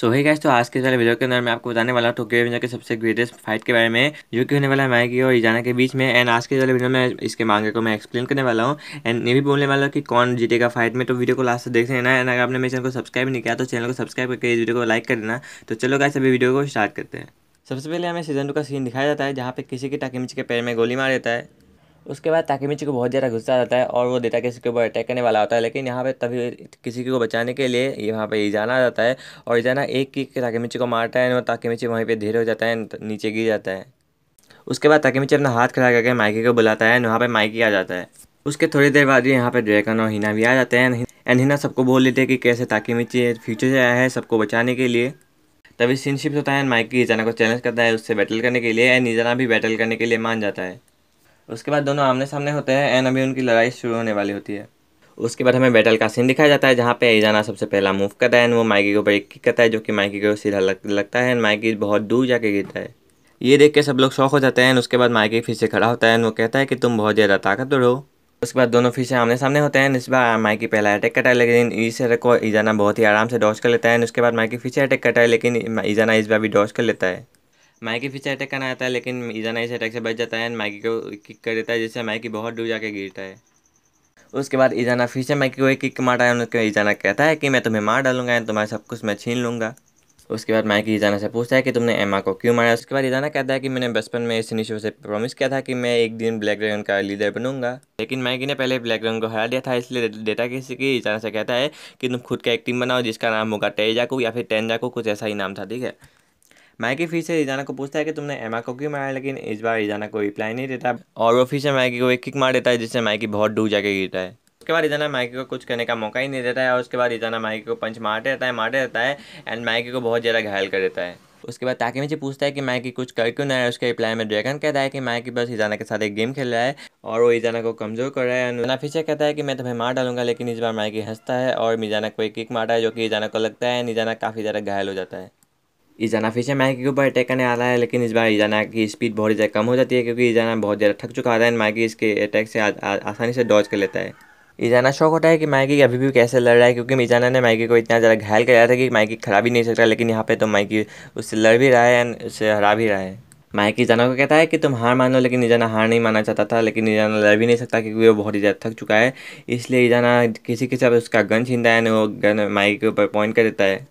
सो ही gas तो आज के वाले वीडियो के अंदर मैं आपको बताने वाला हूँ टोक्यो एवेंजर के सबसे ग्रेटेस्ट फाइट के बारे में जो कि होने वाला है मैगी और ईजाना के बीच में एंड आज के वाले वीडियो में इसके मांगे को मैं एक्सप्लेन करने वाला हूँ एंड ये भी बोलने वाला हूँ कि कौन जीतेगा फाइट में तो वीडियो को लास्ट से देख लेना एंड अगर आपने मेरे चैनल को सब्सक्राइब नहीं किया तो चैनल को सब्सक्राइब करके इस वीडियो को लाइक कर देना तो चलो गैस अभी वीडियो को स्टार्ट करते हैं सबसे पहले हमें सीजन टू का सीन दिखाया जाता है जहाँ पे किसी की टाकिमिच के पैर में गोली मार देता है उसके बाद ताकिमिची को बहुत ज़्यादा गुस्सा आता है और वो देता किसी के ऊपर अटैक करने वाला होता है लेकिन यहाँ पे तभी किसी को बचाने के लिए यहाँ पे ईजाना आ जाता है और ईजाना एक की ताकिमिची को मारता है और ताकिमिची वहीं पे धीरे हो जाता है नीचे गिर जाता है उसके बाद ताकिमिची अपना हाथ खड़ा करके माइकी को बुलाता है वहाँ पर माइकी आ जाता है उसके थोड़ी देर बाद यहाँ पर ड्रैगन और हिना भी आ जाते हैं एंड हिना सबको बोल देते हैं कि कैसे ताकिमिची फ्यूचर से आया है सबको बचाने के लिए तभी सीनशिप्स होता है एंड माइकी ईजाना को चैलेंज करता है उससे बैटल करने के लिए एंड ईजाना भी बैटल करने के लिए मान जाता है उसके बाद दोनों आमने सामने होते हैं एंड अभी उनकी लड़ाई शुरू होने वाली होती है उसके बाद हमें बैटल का सीन दिखाया जाता है जहाँ पे एजाना सबसे पहला मूव करता है एंड वो माइकी के ऊपर एक किक करता है जो कि माइकी को सीधा लग, लगता है एंड माइकी बहुत दूर जाके गिरता है ये देख के सब लोग शौक हो जाते हैं उसके बाद माइकी फिर से खड़ा होता है एंड वो कहता है कि तुम बहुत ज़्यादा ताकतवर हो उसके बाद दोनों फिर से आमने सामने होते हैं इस बार माइकी पहला अटैक करता है लेकिन ईशर को ईजाना बहुत ही आराम से डॉच कर लेता है उसके बाद माइकी फिर से अटैक करता है लेकिन ईजाना इस बार भी डॉच कर लेता है माइकी फिर से अटैक करना आता है लेकिन ईजाना इसे अटैक से बच जाता है एंड माइकी को किक कर देता है जिससे माइकी बहुत दूर जाके गिरता है उसके बाद इजाना फिर से माइकी को एक किक मारता है उसके इजाना कहता है कि मैं तुम्हें मार डालूंगा एंड तुम्हारा सब कुछ मैं छीन लूँगा उसके बाद माइकी इजाना से पूछता है कि तुमने एमा को क्यों मारा उसके बाद इजाना कहता है कि मैंने बचपन में इस निशो से प्रॉमिस किया था कि मैं एक दिन ब्लैक ड्रैगन का लीडर बनूंगा लेकिन माइकी ने पहले ब्लैक ड्रैगन को हरा दिया था इसलिए डेटा किसी की इजाना से कहता है कि तुम खुद का एक टीम बनाओ जिसका नाम होगा टेजाकू या फिर टेनजाकू कुछ ऐसा ही नाम था ठीक है माइकी फिर से रिजाना को पूछता है कि तुमने एमा को क्यों मारा लेकिन इस बार रिजाना को रिप्लाई नहीं देता और वो फिर से माइकी को एक किक मार देता है जिससे माइकी बहुत डूब जाके गिरता है उसके बाद रिजाना माइकी को कुछ करने का मौका ही नहीं देता है और उसके बाद रिजाना माइकी को पंच मारते रहता है मारते रहता है एंड माइकी को बहुत ज़्यादा घायल कर देता है उसके बाद ताकि मुझे पूछता है कि माइकी कुछ कर क्यों ना है उसके रिप्लाई में ड्रैगन कहता है कि माइकी बस ईजाना के साथ एक गेम खेल रहा है और वो ईजाना को कमज़ोर कर रहा है हिजाना फिर से कहता है कि मैं तुम्हें मार डालूंगा लेकिन इस बार माइकी हंसता है और मिजाना को एक किक मारता है जो कि ईजाना को लगता है निजाना काफ़ी ज़्यादा घायल हो जाता है ईजाना फिर से माइकी के ऊपर अटैक करने रहा है लेकिन इस बार ईजाना की स्पीड बहुत ज़्यादा कम हो जाती है क्योंकि ईजाना बहुत ज़्यादा थक चुका होता है माइकी इसके अटैक से आसानी से डॉज कर लेता है ईजाना शौक होता है कि माइकी अभी भी कैसे लड़ रहा है क्योंकि ईजाना ने माइकी को इतना ज़्यादा घायल कराया था कि माइकी खड़ा भी नहीं सकता लेकिन यहाँ पर तो माइकी उससे लड़ भी रहा है एंड उससे हरा भी रहा है माइकी ईजाना को कहता है कि तुम हार मानो लेकिन ईजाना हार नहीं माना चाहता था लेकिन ईजाना लड़ भी नहीं सकता क्योंकि वो बहुत ही ज़्यादा थक चुका है इसलिए ईजाना किसी के साथ उसका गन छीनता है वो गन माइकी के ऊपर पॉइंट कर देता है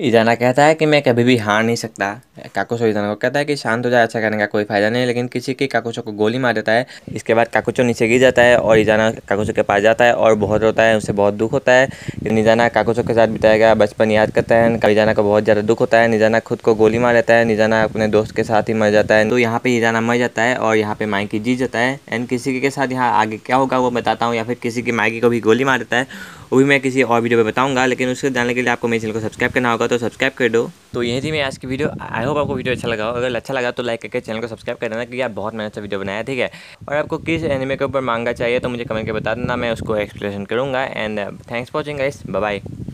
ईजाना कहता है कि मैं कभी भी हार नहीं सकता काकुचो ईजाना को कहता है कि शांत हो जाए अच्छा करने का कोई फ़ायदा नहीं लेकिन किसी के काकुचो को गोली मार देता है इसके बाद काकुचो नीचे गिर जाता है और ईजाना काकुचो के पास जाता है और बहुत रोता है उसे बहुत दुख होता है निजाना काकुचो के साथ बिताया गया बचपन याद करता है ईजाना को बहुत ज़्यादा दुख होता है निजाना खुद को गोली मार देता है निजाना अपने दोस्त के साथ ही मर जाता है तो यहाँ पर ईजाना मर जाता है और यहाँ पर माइकी जीत जाता है एंड किसी के साथ यहाँ आगे क्या होगा वो बताता हूँ या फिर किसी की माइकी को भी गोली मार देता है वो भी मैं किसी और वीडियो में बताऊँगा लेकिन उसको जानने के लिए आपको मेरे चैनल को सब्सक्राइब करना होगा तो सब्सक्राइब कर दो तो यही थी मैं आज की वीडियो आई होप आपको वीडियो अच्छा लगा हो अगर अच्छा लगा तो लाइक करके चैनल को सब्सक्राइब कर देना क्योंकि आप बहुत मेहनत से अच्छा वीडियो बनाया ठीक है और आपको किस एनिमे के ऊपर मांगा चाहिए तो मुझे कमेंट के बता देना मैं उसको एक्सप्लेन करूँगा and thanks for watching guys bye